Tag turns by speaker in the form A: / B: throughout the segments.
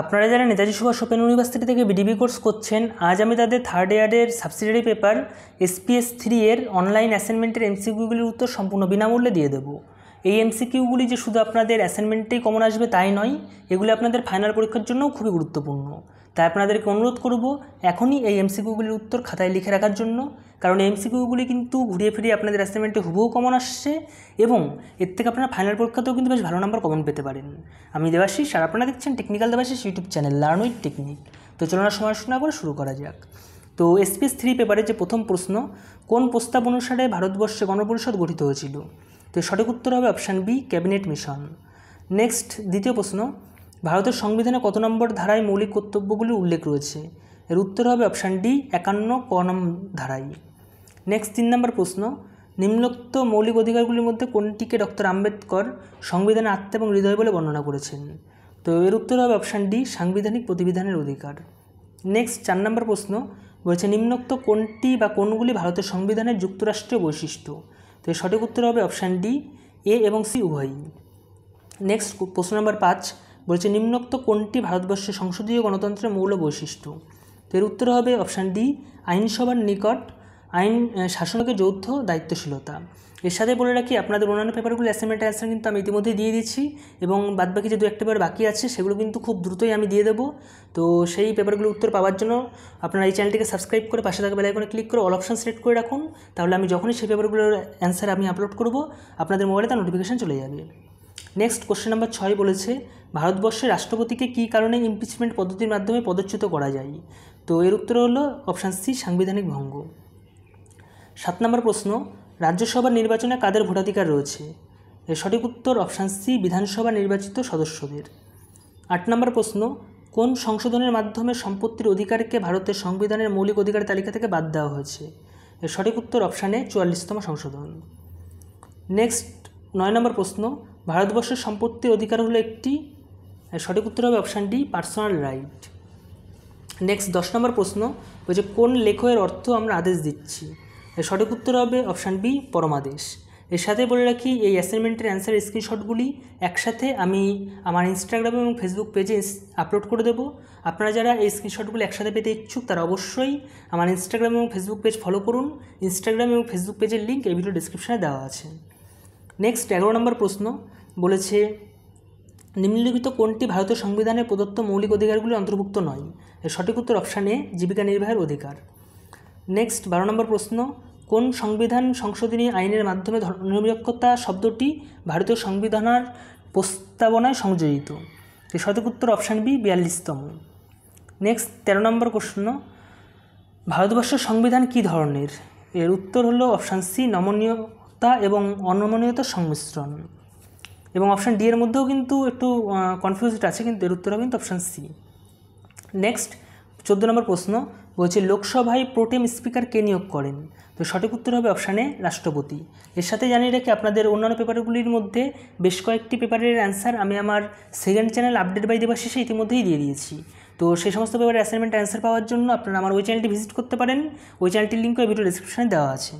A: আপনারা যারা Netaji Subhas open university থেকে বিডিবি কোর্স করছেন আজ আমি তাদের থার্ড ইয়ারের সাবসিডারি পেপার এসপিএস থ্রি এর অনলাইন অ্যাসাইনমেন্টের এমসিকিউগুলির উত্তর সম্পূর্ণ বিনামূল্যে দিয়ে দেবো এই এমসিকিউগুলি যে শুধু আপনাদের অ্যাসাইনমেন্টেই কমন আসবে তাই নয় এগুলি আপনাদের ফাইনাল পরীক্ষার জন্যও খুবই গুরুত্বপূর্ণ তাই আপনাদেরকে অনুরোধ করব এখনই এই এমসিকিউগুলির উত্তর খাতায় লিখে রাখার জন্য কারণ এমসিকিউগুলি কিন্তু ঘুরিয়ে ফিরিয়ে আপনাদের অ্যাসাইনমেন্টে হুবহু কমন আসছে এবং এর থেকে আপনারা ফাইনাল পরীক্ষাতেও কিন্তু বেশ ভালো নাম্বার কমন পেতে পারেন আমি দেবাশিস আর আপনারা দেখছেন technical Debashis YouTube channel learn with technique তো চলনা সময় শোনা করে শুরু করা যাক তো এসপিএস থ্রি পেপারে যে প্রথম প্রশ্ন কোন প্রস্তাব অনুসারে ভারতবর্ষে গণপরিষদ গঠিত হয়েছিল তো সঠিক উত্তর হবে option B cabinet mission next দ্বিতীয় প্রশ্ন ভারতের সংবিধানে কত নম্বর ধারায় মৌলিক কর্তব্যগুলির উল্লেখ রয়েছে এর উত্তর হবে অপশান ডি একান্ন ক নম ধারাই নেক্সট তিন নম্বর প্রশ্ন নিম্নোক্ত মৌলিক অধিকারগুলির মধ্যে কোনটিকে ডক্টর আম্বেদকর সংবিধানে আত্মা এবং হৃদয় বলে বর্ণনা করেছেন তো এর উত্তর হবে অপশান ডি সাংবিধানিক প্রতিবিধানের অধিকার নেক্সট চার নম্বর প্রশ্ন বলেছে নিম্নোক্ত কোনটি বা কোনগুলি ভারতের সংবিধানের যুক্তরাষ্ট্রীয় বৈশিষ্ট্য তো এর সঠিক উত্তর হবে অপশান ডি এ এবং সি উভয়ই নেক্সট প্রশ্ন নম্বর পাঁচ বলেছে নিম্নোক্ত কোনটি ভারতবর্ষের সংসদীয় গণতন্ত্রের মৌল বৈশিষ্ট্য তো এর উত্তর হবে অপশান ডি আইনসভার নিকট আইন শাসনকে যৌথ দায়িত্বশীলতা এর সাথে বলে রাখি আপনাদের অন্যান্য পেপারগুলো অ্যাসাইনমেন্ট অ্যান্সার কিন্তু আমি ইতিমধ্যেই দিয়ে দিচ্ছি এবং বাদবাকি যে দু একটা পেপার বাকি আছে সেগুলো কিন্তু খুব দ্রুতই আমি দিয়ে দেবো তো সেই পেপারগুলো উত্তর পাওয়ার জন্য আপনারা এই চ্যানেলটিকে সাবস্ক্রাইব করে পাশে থাকা বেলাইকনে ক্লিক করে অল অপশান সিলেক্ট করে রাখুন তাহলে আমি যখনই সেই পেপারগুলোর অ্যান্সার আমি আপলোড করব আপনাদের মোবাইলে তার নোটিফিকেশান চলে যাবে নেক্সট কোশ্চেন নাম্বার ছয় বলেছে ভারতবর্ষের রাষ্ট্রপতিকে কী কারণে ইমপিচমেন্ট পদ্ধতির মাধ্যমে পদচ্যুত করা যায় তো এর উত্তর হলো অপশান সি সাংবিধানিক ভঙ্গ সাত নম্বর প্রশ্ন রাজ্যসভা নির্বাচনে কাদের ভোটাধিকার রয়েছে এর সঠিক উত্তর অপশান সি বিধানসভা নির্বাচিত সদস্যদের আট নম্বর প্রশ্ন কোন সংশোধনের মাধ্যমে সম্পত্তির অধিকারকে ভারতের সংবিধানের মৌলিক অধিকার তালিকা থেকে বাদ দেওয়া হয়েছে এর সঠিক উত্তর অপশানে চুয়াল্লিশতম সংশোধন নেক্সট নয় নম্বর প্রশ্ন ভারতবর্ষের সম্পত্তির অধিকার হলো একটি সঠিক উত্তর হবে অপশানটি পার্সোনাল রাইট নেক্সট দশ নম্বর প্রশ্ন বলছে কোন লেখকের অর্থ আমরা আদেশ দিচ্ছি সঠিক উত্তর হবে অপশান বি পরমাদেশ এর সাথে বলে রাখি এই অ্যাসাইনমেন্টের অ্যান্সার স্ক্রিনশটগুলি একসাথে আমি আমার ইনস্টাগ্রাম এবং ফেসবুক পেজে আপলোড করে দেবো আপনারা যারা এই স্ক্রিনশটগুলি একসাথে পেতে ইচ্ছুক তারা অবশ্যই আমার ইনস্টাগ্রাম এবং ফেসবুক পেজ ফলো করুন ইনস্টাগ্রাম এবং ফেসবুক পেজের লিঙ্ক এই ভিডিও ডিসক্রিপশানে দেওয়া আছে নেক্সট এগারো নম্বর প্রশ্ন বলেছে নিম্নলিখিত কোনটি ভারতীয় সংবিধানের প্রদত্ত মৌলিক অধিকারগুলি অন্তর্ভুক্ত নয় এর সঠিক উত্তর অপশান এ জীবিকা নির্বাহের অধিকার নেক্সট বারো নম্বর প্রশ্ন কোন সংবিধান সংশোধনী আইনের মাধ্যমে ধর্মনিরপেক্ষতা শব্দটি ভারতীয় সংবিধানের প্রস্তাবনায় সংযোজিত এর সঠিক উত্তর অপশান বি বিয়াল্লিশতম নেক্সট তেরো নম্বর প্রশ্ন ভারতবর্ষের সংবিধান কি ধরনের এর উত্তর হলো অপশান সি নমনীয়তা এবং অনমনীয়তার সংমিশ্রণ এবং অপশান ডি এর মধ্যেও কিন্তু একটু কনফিউজড আছে কিন্তু এর উত্তর হবে কিন্তু অপশান সি নেক্সট চোদ্দো নম্বর প্রশ্ন বলছে লোকসভায় প্রোটেম স্পিকার কে নিয়োগ করেন তো সঠিক উত্তর হবে অপশানে রাষ্ট্রপতি এর সাথে জানিয়ে রাখি আপনাদের অন্যান্য পেপারগুলির মধ্যে বেশ কয়েকটি পেপারের অ্যান্সার আমি আমার সেকেন্ড চ্যানেল আপডেট বাই দেওয়া শেষে ইতিমধ্যেই দিয়ে দিয়েছি তো সেই সমস্ত পেপারের অ্যাসাইনমেন্ট অ্যান্সার পাওয়ার জন্য আপনারা আমার ওই চ্যানেলটি ভিজিট করতে পারেন ওই চ্যানেলটির লিঙ্কও ভিডিও ডিসক্রিপশানে দেওয়া আছে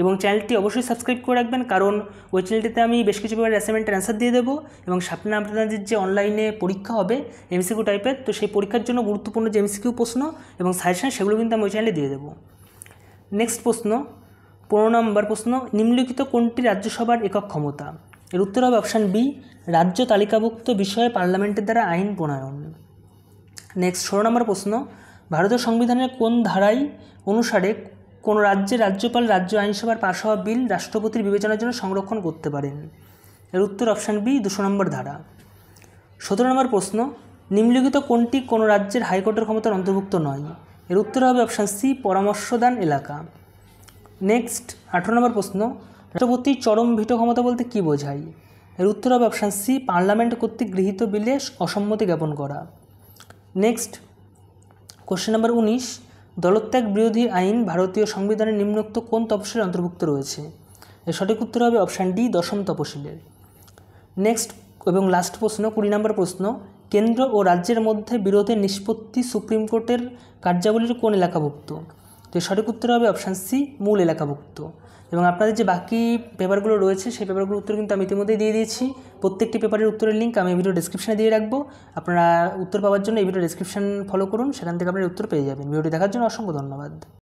A: এবং চ্যানেলটি অবশ্যই সাবস্ক্রাইব করে রাখবেন কারণ ওই চ্যানেলটিতে আমি বেশ কিছু পেপার অ্যাসাইনমেন্টের অ্যান্সার দিয়ে দেবো এবং সামনে আপনাদের যে অনলাইনে পরীক্ষা হবে এমসিকিউ টাইপের তো সেই পরীক্ষার জন্য গুরুত্বপূর্ণ যে এমসিকিউ প্রশ্ন এবং সাজেশন সেগুলো কিন্তু আমি ওই চ্যানেলে দিয়ে দেবো নেক্সট প্রশ্ন পনেরো নম্বর প্রশ্ন নিম্নলিখিত কোনটি রাজ্যসভার একক ক্ষমতা এর উত্তর হবে অপশান বি রাজ্য তালিকাভুক্ত বিষয়ে পার্লামেন্টের দ্বারা আইন প্রণয়ন নেক্সট ষোলো নম্বর প্রশ্ন ভারতীয় সংবিধানের কোন ধারাই অনুসারে কোনো রাজ্যের রাজ্যপাল রাজ্য আইনসভার পাশ হওয়া বিল রাষ্ট্রপতির বিবেচনার জন্য সংরক্ষণ করতে পারেন এর উত্তর অপশান বি দুশো নম্বর ধারা সতেরো নম্বর প্রশ্ন নিম্নলিখিত কোনটি কোনো রাজ্যের হাইকোর্টের ক্ষমতার অন্তর্ভুক্ত নয় এর উত্তর হবে অপশান সি পরামর্শদান এলাকা নেক্সট আঠেরো নম্বর প্রশ্ন রাষ্ট্রপতি চরম ভিট ক্ষমতা বলতে কী বোঝায় এর উত্তর হবে অপশান সি পার্লামেন্ট কর্তৃক গৃহীত বিলে অসম্মতি জ্ঞাপন করা নেক্সট কোশ্চেন নম্বর উনিশ দলত্যাগ বিরোধী আইন ভারতীয় সংবিধানে নিম্নোক্ত কোন তপশিলের অন্তর্ভুক্ত রয়েছে এর সঠিক উত্তর হবে অপশান ডি দশম তপশিলের নেক্সট এবং লাস্ট প্রশ্ন কুড়ি নম্বর প্রশ্ন কেন্দ্র ও রাজ্যের মধ্যে বিরোধের নিষ্পত্তি সুপ্রিম কোর্টের কার্যাবলীর কোন এলাকাভুক্ত তো সঠিক উত্তর হবে অপশান সি মূল এলাকাভুক্ত এবং আপনাদের যে বাকি পেপারগুলো রয়েছে সেই পেপারগুলোর উত্তর কিন্তু আমি ইতিমধ্যেই দিয়ে দিয়েছি প্রত্যেকটি পেপারের উত্তরের লিঙ্ক আমি ভিডিও ডিসক্রিপশনে দিয়ে রাখবো আপনারা উত্তর পাওয়ার জন্য এই ভিডিও ডিসক্রিপশন ফলো করুন সেখান থেকে আপনারা উত্তর পেয়ে যাবেন ভিডিওটি দেখার জন্য অসংখ্য ধন্যবাদ